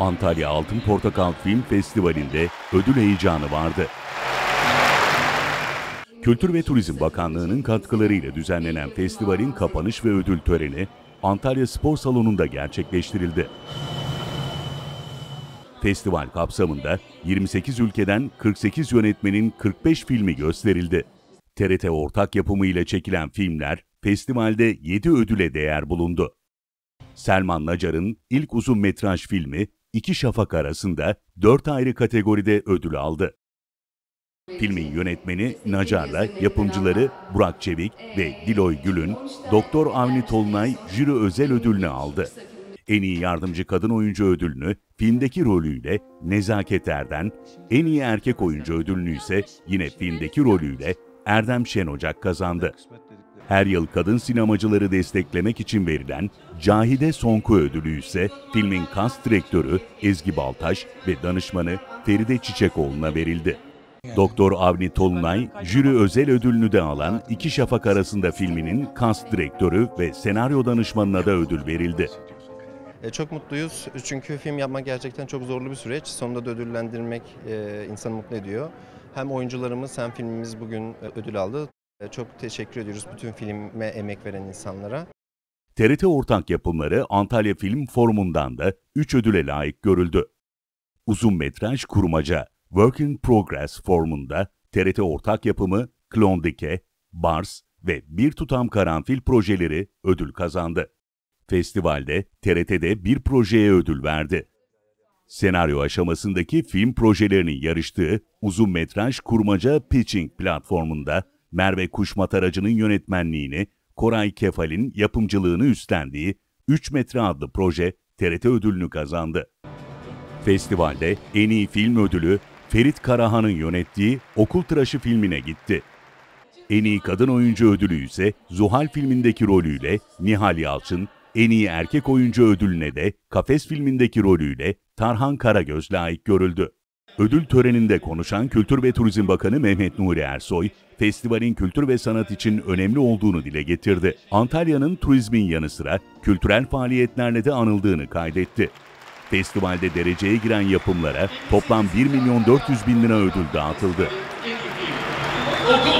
Antalya Altın Portakal Film Festivali'nde ödül heyecanı vardı. Kültür ve Turizm Bakanlığı'nın katkılarıyla düzenlenen festivalin kapanış ve ödül töreni Antalya Spor Salonu'nda gerçekleştirildi. Festival kapsamında 28 ülkeden 48 yönetmenin 45 filmi gösterildi. TRT ortak yapımı ile çekilen filmler festivalde 7 ödüle değer bulundu. Selman Nacar'ın ilk uzun metraj filmi İki Şafak arasında dört ayrı kategoride ödül aldı. Filmin yönetmeni Nacar'la yapımcıları Burak Çevik ve Diloy Gül'ün Doktor Avni Tolunay jüri özel ödülünü aldı. En iyi yardımcı kadın oyuncu ödülünü filmdeki rolüyle Nezaket Erden, en iyi erkek oyuncu ödülünü ise yine filmdeki rolüyle Erdem Şen Ocak kazandı. Her yıl kadın sinemacıları desteklemek için verilen Cahide Sonku ödülü ise filmin kast direktörü Ezgi Baltaş ve danışmanı Feride Çiçekoğlu'na verildi. Doktor Avni Tolunay, jüri özel ödülünü de alan İki Şafak arasında filminin kast direktörü ve senaryo danışmanına da ödül verildi. E, çok mutluyuz çünkü film yapmak gerçekten çok zorlu bir süreç. Sonunda da ödüllendirmek e, insanı mutlu ediyor. Hem oyuncularımız hem filmimiz bugün e, ödül aldı. Ee, çok teşekkür ediyoruz bütün filme emek veren insanlara. TRT ortak yapımları Antalya Film Forumu'ndan da 3 ödüle layık görüldü. Uzun metraj kurmaca Working Progress Forumunda TRT ortak yapımı Klondike, Bars ve Bir Tutam Karanfil projeleri ödül kazandı. Festivalde TRT'de bir projeye ödül verdi. Senaryo aşamasındaki film projelerinin yarıştığı uzun metraj kurmaca Pitching platformunda Merve Kuşmataracı'nın yönetmenliğini, Koray Kefal'in yapımcılığını üstlendiği 3 Metre adlı proje TRT ödülünü kazandı. Festivalde en iyi film ödülü Ferit Karahan'ın yönettiği Okul Tıraşı filmine gitti. En iyi kadın oyuncu ödülü ise Zuhal filmindeki rolüyle Nihal Yalçın, en iyi erkek oyuncu ödülüne de Kafes filmindeki rolüyle Tarhan Karagöz layık görüldü. Ödül töreninde konuşan Kültür ve Turizm Bakanı Mehmet Nuri Ersoy, festivalin kültür ve sanat için önemli olduğunu dile getirdi. Antalya'nın turizmin yanı sıra kültürel faaliyetlerle de anıldığını kaydetti. Festivalde dereceye giren yapımlara toplam 1 milyon 400 bin lira ödül dağıtıldı. Okul